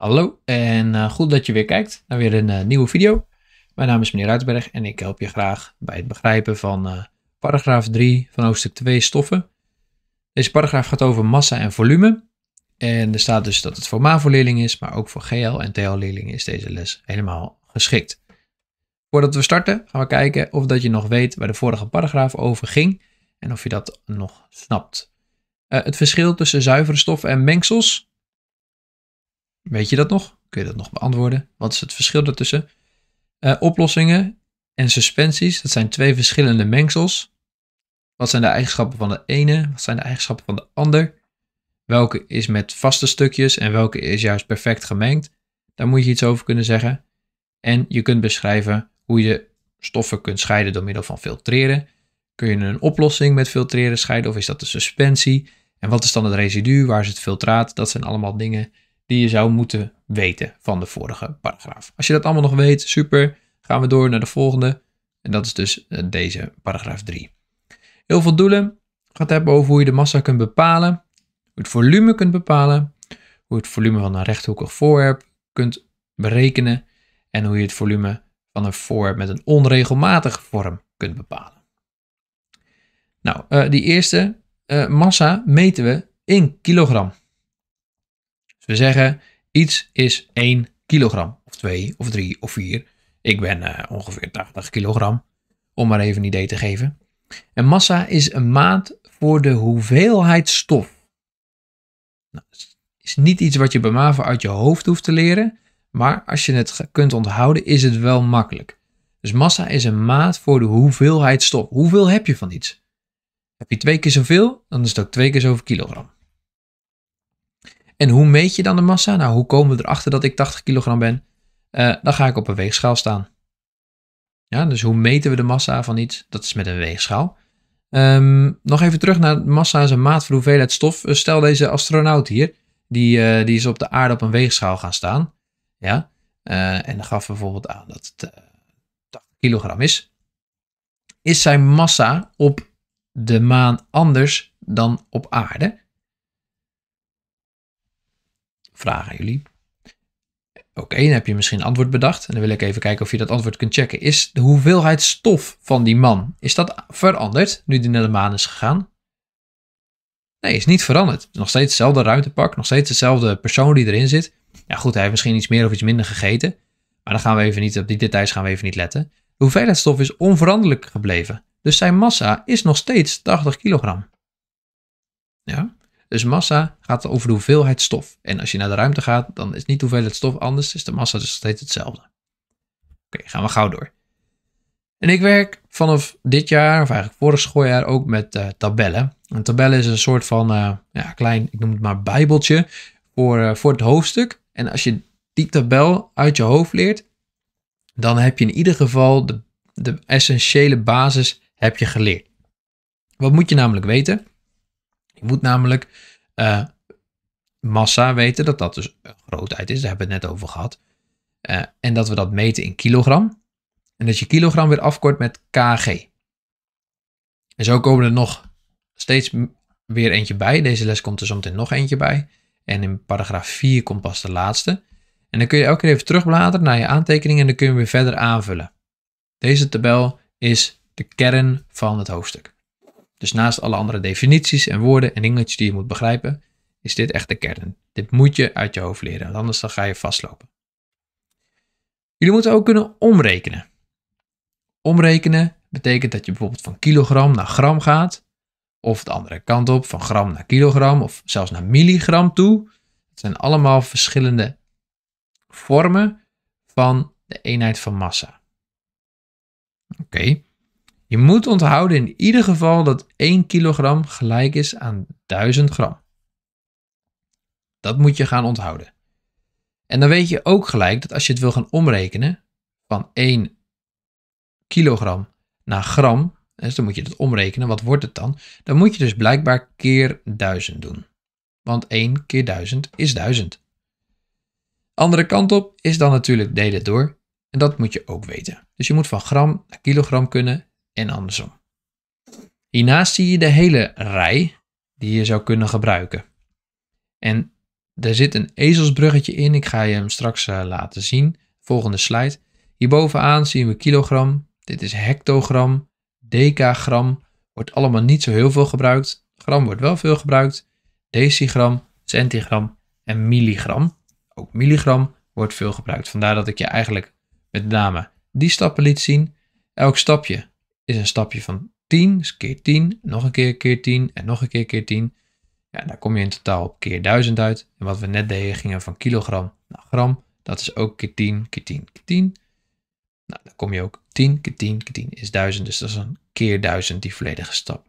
Hallo en eh, goed dat je weer kijkt naar weer een eh, nieuwe video. Mijn naam is meneer Ruitenberg en ik help je graag bij het begrijpen van eh, paragraaf 3 van hoofdstuk 2 stoffen. Deze paragraaf gaat over massa en volume. En er staat dus dat het voor MAVO-leerlingen is, maar ook voor GL en TL-leerlingen is deze les helemaal geschikt. Voordat we starten gaan we kijken of dat je nog weet waar de vorige paragraaf over ging en of je dat nog snapt. het verschil tussen zuivere stoffen en mengsels Weet je dat nog? Kun je dat nog beantwoorden? Wat is het verschil daartussen? Uh, eh, oplossingen en suspensies, dat zijn twee verschillende mengsels. Wat zijn de eigenschappen van de ene? Wat zijn de eigenschappen van de ander? Welke is met vaste stukjes en welke is juist perfect gemengd? Daar moet je iets over kunnen zeggen. En je kunt beschrijven hoe je stoffen kunt scheiden door middel van filtreren. Kun je een oplossing met filtreren scheiden of is dat de suspensie? En wat is dan het residu? Waar is het filtraat? Dat zijn allemaal dingen die je zou moeten weten van de vorige paragraaf. Als je dat allemaal nog weet, super, gaan we door naar de volgende. En dat is dus eh, deze paragraaf 3. Heel veel doelen gaat hebben over hoe je de massa kunt bepalen, hoe het volume kunt bepalen, hoe het volume van een rechthoekig voorwerp kunt berekenen en hoe je het volume van een voorwerp met een onregelmatige vorm kunt bepalen. Nou, eh, die eerste eh, massa meten we in kilogram we zeggen iets is 1 kilogram of 2 of 3 of 4. Ik ben eh, ongeveer 80 kilogram, om maar even een idee te geven. En massa is een maat voor de hoeveelheid stof. Nou, is niet iets wat je bij MAVO uit je hoofd hoeft te leren, maar als je het kunt onthouden is het wel makkelijk. Dus massa is een maat voor de hoeveelheid stof. Hoeveel heb je van iets? Heb je twee keer zoveel, dan is het ook twee keer zoveel kilogram. En hoe meet je dan de massa? Nou, hoe komen we erachter dat ik 80 kilogram ben? Eh, dan ga ik op een weegschaal staan. Ja, dus hoe meten we de massa van iets? Dat is met een weegschaal. Ehm, nog even terug naar massa is een maat voor hoeveelheid stof. Eh, stel deze astronaut hier, die, eh, die is op de aarde op een weegschaal gaan staan. Ja, en dan gaf bijvoorbeeld aan dat het 80 kilogram is. Is zijn massa op de maan anders dan op aarde? Vragen jullie. Oké, dan heb je misschien antwoord bedacht. En dan wil ik even kijken of je dat antwoord kunt checken. Is de hoeveelheid stof van die man, is dat veranderd nu die naar de maan is gegaan? Nee, is niet veranderd. Nog steeds hetzelfde ruimtepak, nog steeds dezelfde persoon die erin zit. Ja goed, hij heeft misschien iets meer of iets minder gegeten. Maar dan gaan we even niet, op die details gaan we even niet letten. De hoeveelheid stof is onveranderlijk gebleven. Dus zijn massa is nog steeds 80 kilogram. Ja. Dus massa gaat over de hoeveelheid stof. En als je naar de ruimte gaat, dan is niet de hoeveelheid stof anders, is de massa dus steeds hetzelfde. Oké, gaan we gauw door. En ik werk vanaf dit jaar, of eigenlijk vorig schooljaar, ook met eh, tabellen. Een tabel is een soort van eh, ja, klein, ik noem het maar, bijbeltje voor, eh, voor het hoofdstuk. En als je die tabel uit je hoofd leert, dan heb je in ieder geval de, de essentiële basis heb je geleerd. Wat moet je namelijk weten? Je moet namelijk eh, massa weten dat dat dus een grootheid is. Daar hebben we het net over gehad. Eh, en dat we dat meten in kilogram. En dat je kilogram weer afkort met kg. En zo komen er nog steeds weer eentje bij. Deze les komt er zometeen nog eentje bij. En in paragraaf 4 komt pas de laatste. En dan kun je elke keer even terugbladeren naar je aantekeningen en dan kun je weer verder aanvullen. Deze tabel is de kern van het hoofdstuk. Dus naast alle andere definities en woorden en dingetjes die je moet begrijpen, is dit echt de kern. Dit moet je uit je hoofd leren, want anders dan ga je vastlopen. Jullie moeten ook kunnen omrekenen. Omrekenen betekent dat je bijvoorbeeld van kilogram naar gram gaat, of de andere kant op, van gram naar kilogram, of zelfs naar milligram toe. Het zijn allemaal verschillende vormen van de eenheid van massa. Oké. Je moet onthouden in ieder geval dat 1 kilogram gelijk is aan 1000 gram. Dat moet je gaan onthouden. En dan weet je ook gelijk dat als je het wil gaan omrekenen van 1 kilogram naar gram, dus dan moet je het omrekenen, wat wordt het dan? Dan moet je dus blijkbaar keer 1000 doen. Want 1 keer 1000 is 1000. Andere kant op is dan natuurlijk delen door. En dat moet je ook weten. Dus je moet van gram naar kilogram kunnen en andersom. Hiernaast zie je de hele rij die je zou kunnen gebruiken. En daar zit een ezelsbruggetje in. Ik ga je hem straks eh, laten zien. Volgende slide. Hierbovenaan zien we kilogram. Dit is hectogram. Decagram. Wordt allemaal niet zo heel veel gebruikt. Gram wordt wel veel gebruikt. Decigram, centigram en milligram. Ook milligram wordt veel gebruikt. Vandaar dat ik je eigenlijk met name die stappen liet zien. Elk stapje is een stapje van 10, dus keer 10, nog een keer keer 10 en nog een keer keer 10. Ja, daar kom je in totaal op keer 1000 uit. En wat we net deden, gingen van kilogram naar gram. Dat is ook keer 10, keer 10, keer 10. Nou, dan kom je ook 10 keer 10 keer 10 is 1000. Dus dat is een keer 1000 die volledige stap.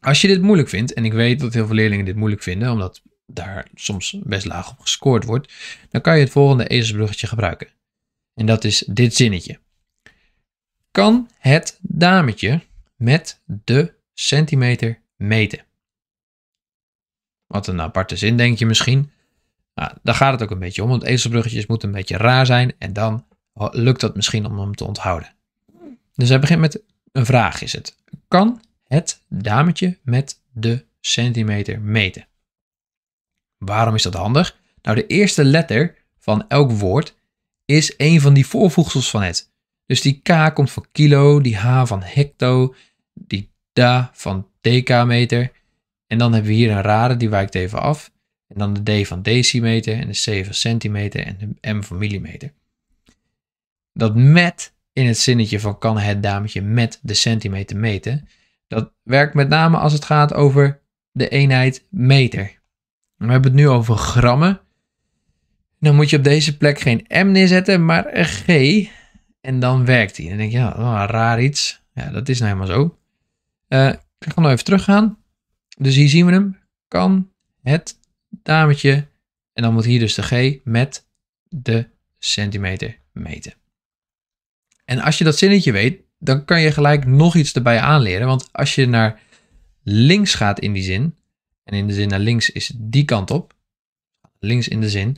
Als je dit moeilijk vindt, en ik weet dat heel veel leerlingen dit moeilijk vinden, omdat daar soms best laag op gescoord wordt, dan kan je het volgende ezelsbruggetje gebruiken. En dat is dit zinnetje kan het dametje met de centimeter meten. Wat een aparte zin, denk je misschien. Nou, daar gaat het ook een beetje om, want ezelsbruggetjes moeten een beetje raar zijn en dan lukt dat misschien om hem te onthouden. Dus hij begint met een vraag is het. Kan het dametje met de centimeter meten? Waarom is dat handig? Nou, de eerste letter van elk woord is een van die voorvoegsels van het. Dus die K komt voor kilo, die H van hecto, die da van decameter. En dan hebben we hier een rare, die wijkt even af. En dan de D van decimeter en de C van centimeter en de M van millimeter. Dat met in het zinnetje van kan het dametje met de centimeter meten, dat werkt met name als het gaat over de eenheid meter. We hebben het nu over grammen. Dan moet je op deze plek geen M neerzetten, maar een G. En dan werkt hij. En dan denk je, ja, raar iets. Ja, dat is nou helemaal zo. Uh, ik ga nog even teruggaan. Dus hier zien we hem. Kan het dametje. En dan moet hier dus de G met de centimeter meten. En als je dat zinnetje weet, dan kan je gelijk nog iets erbij aanleren. Want als je naar links gaat in die zin, en in de zin naar links is die kant op, links in de zin,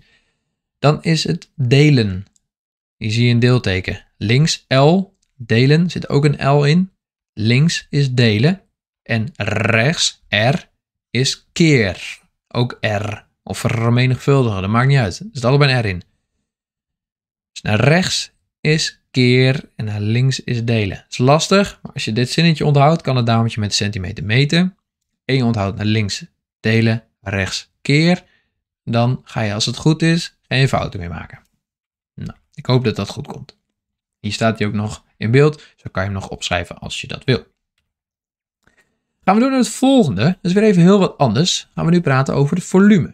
dan is het delen. Hier zie je een deelteken. Links L, delen, zit ook een L in. Links is delen. En rechts, R, is keer. Ook R. Of vermenigvuldigen, dat maakt niet uit. Er zit allebei een R in. Dus naar rechts is keer en naar links is delen. Dat is lastig, maar als je dit zinnetje onthoudt, kan het dametje met centimeter meten. En onthoudt naar links delen, rechts keer. Dan ga je als het goed is geen fouten meer maken. Ik hoop dat dat goed komt. Hier staat hij ook nog in beeld, zo kan je hem nog opschrijven als je dat wil. Gaan we door naar het volgende, dat is weer even heel wat anders. Gaan we nu praten over het volume.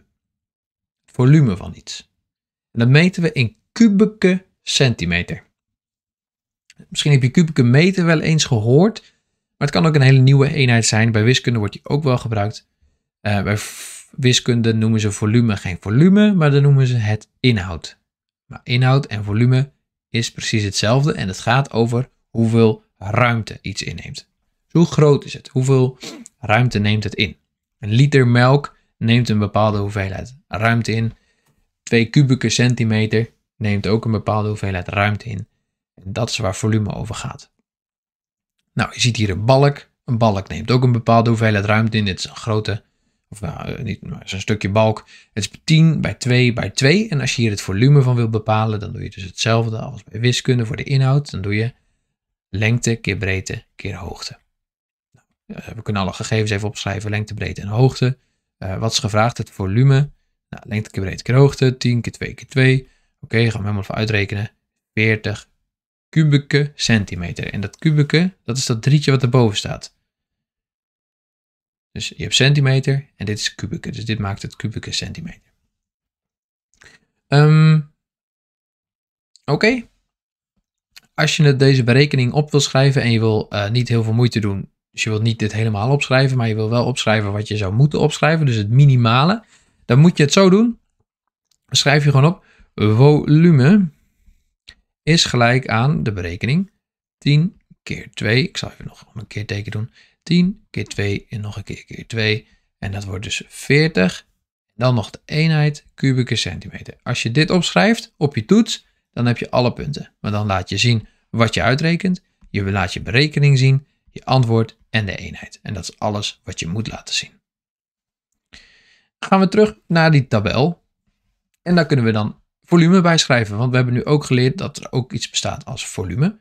Het volume van iets. En dat meten we in kubieke centimeter. Misschien heb je kubieke meter wel eens gehoord, maar het kan ook een hele nieuwe eenheid zijn. Bij wiskunde wordt die ook wel gebruikt. Eh, bij wiskunde noemen ze volume geen volume, maar dan noemen ze het inhoud. Maar inhoud en volume is precies hetzelfde en het gaat over hoeveel ruimte iets inneemt. Dus hoe groot is het? Hoeveel ruimte neemt het in? Een liter melk neemt een bepaalde hoeveelheid ruimte in. Twee kubieke centimeter neemt ook een bepaalde hoeveelheid ruimte in. En dat is waar volume over gaat. Nou, je ziet hier een balk. Een balk neemt ook een bepaalde hoeveelheid ruimte in. Dit is een grote of nou, eh, niet, zo'n nou, stukje balk. Het is 10 bij 2 bij 2. En als je hier het volume van wil bepalen, dan doe je dus hetzelfde als bij wiskunde voor de inhoud. Dan doe je lengte keer breedte keer hoogte. Nou, eh, we kunnen alle gegevens even opschrijven. Lengte, breedte en hoogte. Eh, wat is gevraagd? Het volume. Nou, lengte keer breedte keer hoogte. 10 keer 2 keer 2. Oké, gaan we helemaal even uitrekenen. 40 kubieke centimeter. En dat kubieke, dat is dat drietje wat erboven staat. Dus je hebt centimeter en dit is kubieke. Dus dit maakt het kubieke centimeter. Ehm, oké. Als je deze berekening op wil schrijven en je wil eh, niet heel veel moeite doen. Dus je wilt niet dit helemaal opschrijven, maar je wil wel opschrijven wat je zou moeten opschrijven. Dus het minimale. Dan moet je het zo doen. schrijf je gewoon op. Volume is gelijk aan de berekening 10 keer 2. Ik zal even nog een keer teken doen. 10 keer 2 en nog een keer keer 2. En dat wordt dus 40. Dan nog de eenheid kubieke centimeter. Als je dit opschrijft op je toets, dan heb je alle punten. Maar dan laat je zien wat je uitrekent. Je laat je berekening zien, je antwoord en de eenheid. En dat is alles wat je moet laten zien. gaan we terug naar die tabel. En daar kunnen we dan volume bij schrijven. Want we hebben nu ook geleerd dat er ook iets bestaat als volume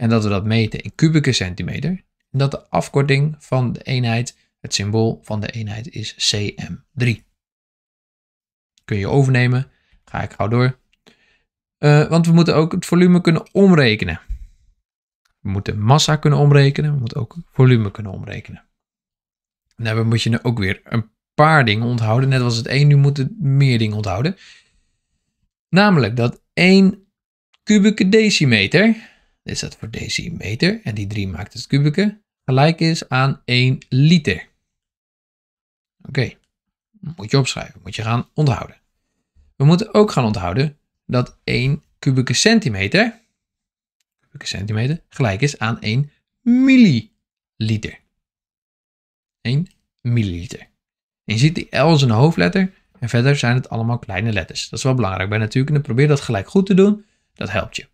en dat we dat meten in kubieke centimeter en dat de afkorting van de eenheid, het symbool van de eenheid is cm3. Kun je overnemen, ga ik gauw door. Eh, want we moeten ook het volume kunnen omrekenen. We moeten massa kunnen omrekenen, we moeten ook volume kunnen omrekenen. Nou, en daarbij moet je nu ook weer een paar dingen onthouden. Net was het één, nu moeten het meer dingen onthouden. Namelijk dat 1 kubieke decimeter is dat voor decimeter en die 3 maakt het kubieke, gelijk is aan 1 liter. Oké, moet je opschrijven, moet je gaan onthouden. We moeten ook gaan onthouden dat 1 kubieke centimeter, kubieke centimeter gelijk is aan 1 milliliter. 1 milliliter. En je ziet die L is een hoofdletter en verder zijn het allemaal kleine letters. Dat is wel belangrijk bij natuurkunde. Probeer dat gelijk goed te doen, dat helpt je.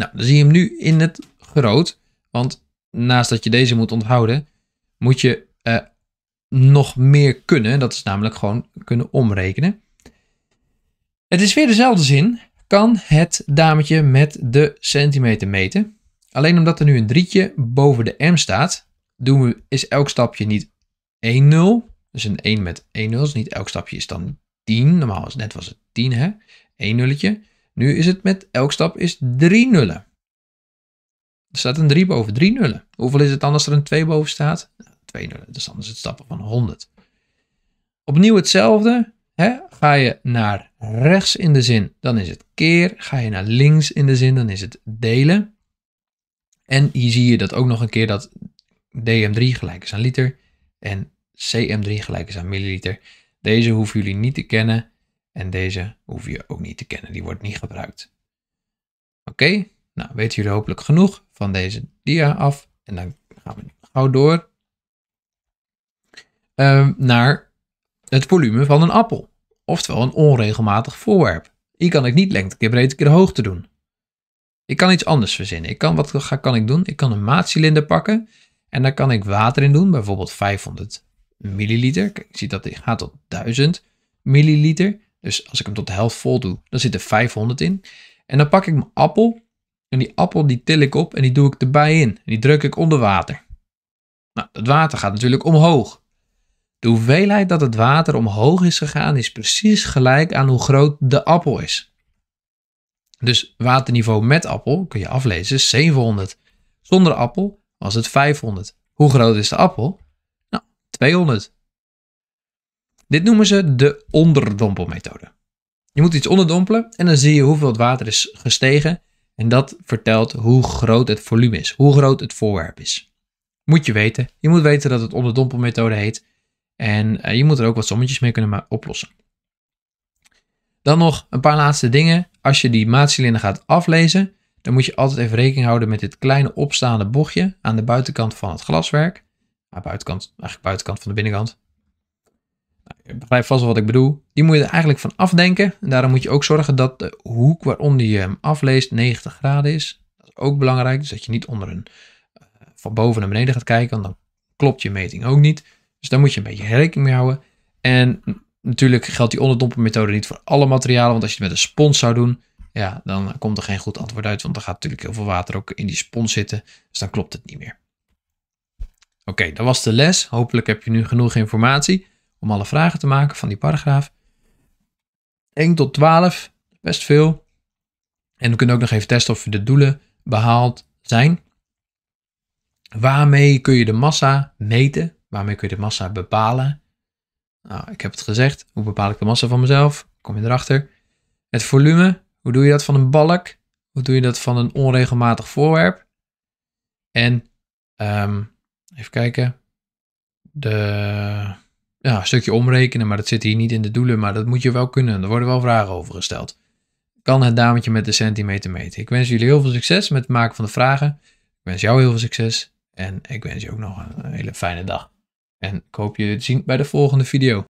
Nou, dan zie je hem nu in het groot. Want naast dat je deze moet onthouden, moet je eh, nog meer kunnen. Dat is namelijk gewoon kunnen omrekenen. Het is weer dezelfde zin. Kan het dametje met de centimeter meten? Alleen omdat er nu een drietje boven de M staat, doen we, is elk stapje niet 1 0. Dus een 1 met 1 0. Dus niet elk stapje is dan 10. Normaal als net was het 10, hè? 1 nulletje. Nu is het met elk stap is 3 nullen. Er staat een 3 boven 3 nullen. Hoeveel is het dan als er een 2 boven staat? 2 nou, nullen, dus dan is het stappen van 100. Opnieuw hetzelfde. Hè? Ga je naar rechts in de zin, dan is het keer. Ga je naar links in de zin, dan is het delen. En hier zie je dat ook nog een keer dat DM3 gelijk is aan liter en CM3 gelijk is aan milliliter. Deze hoeven jullie niet te kennen. En deze hoef je ook niet te kennen, die wordt niet gebruikt. Oké, nou weten jullie hopelijk genoeg van deze dia af. En dan gaan we gauw door ehm, naar het volume van een appel. Oftewel een onregelmatig voorwerp. Hier kan ik niet lengte keer breedte keer hoogte doen. Ik kan iets anders verzinnen. Ik kan, wat ga, kan ik doen? Ik kan een maatcilinder pakken en daar kan ik water in doen, bijvoorbeeld 500 milliliter. Kijk, ik zie dat die gaat tot 1000 milliliter. Dus als ik hem tot de helft vol doe, dan zit er 500 in. En dan pak ik mijn appel en die appel die til ik op en die doe ik erbij in. En die druk ik onder water. Nou, het water gaat natuurlijk omhoog. De hoeveelheid dat het water omhoog is gegaan is precies gelijk aan hoe groot de appel is. Dus waterniveau met appel, kun je aflezen, is 700. Zonder appel was het 500. Hoe groot is de appel? Nou, 200. Dit noemen ze de onderdompelmethode. Je moet iets onderdompelen en dan zie je hoeveel het water is gestegen. En dat vertelt hoe groot het volume is, hoe groot het voorwerp is. Moet je weten. Je moet weten dat het onderdompelmethode heet. En eh, je moet er ook wat sommetjes mee kunnen oplossen. Dan nog een paar laatste dingen. Als je die maatcilinder gaat aflezen, dan moet je altijd even rekening houden met dit kleine opstaande bochtje aan de buitenkant van het glaswerk. de buitenkant, eigenlijk buitenkant van de binnenkant. Je begrijpt vast wel wat ik bedoel. Die moet je er eigenlijk van afdenken. En daarom moet je ook zorgen dat de hoek waaronder je hem afleest 90 graden is. Dat is ook belangrijk. Dus dat je niet onder een, eh, van boven naar beneden gaat kijken. Want dan klopt je meting ook niet. Dus daar moet je een beetje rekening mee houden. En natuurlijk geldt die onderdompelmethode niet voor alle materialen. Want als je het met een spons zou doen, ja, dan komt er geen goed antwoord uit. Want dan gaat natuurlijk heel veel water ook in die spons zitten. Dus dan klopt het niet meer. Oké, dat was de les. Hopelijk heb je nu genoeg informatie om alle vragen te maken van die paragraaf. 1 tot 12, best veel. En we kunnen ook nog even testen of de doelen behaald zijn. Waarmee kun je de massa meten? Waarmee kun je de massa bepalen? Nou, ik heb het gezegd. Hoe bepaal ik de massa van mezelf? Kom je erachter? Het volume. Hoe doe je dat van een balk? Hoe doe je dat van een onregelmatig voorwerp? En ehm, even kijken. De ja, een stukje omrekenen, maar dat zit hier niet in de doelen, maar dat moet je wel kunnen. Er worden wel vragen over gesteld. Kan het dametje met de centimeter meten? Ik wens jullie heel veel succes met het maken van de vragen. Ik wens jou heel veel succes en ik wens je ook nog een hele fijne dag. En ik hoop je te zien bij de volgende video.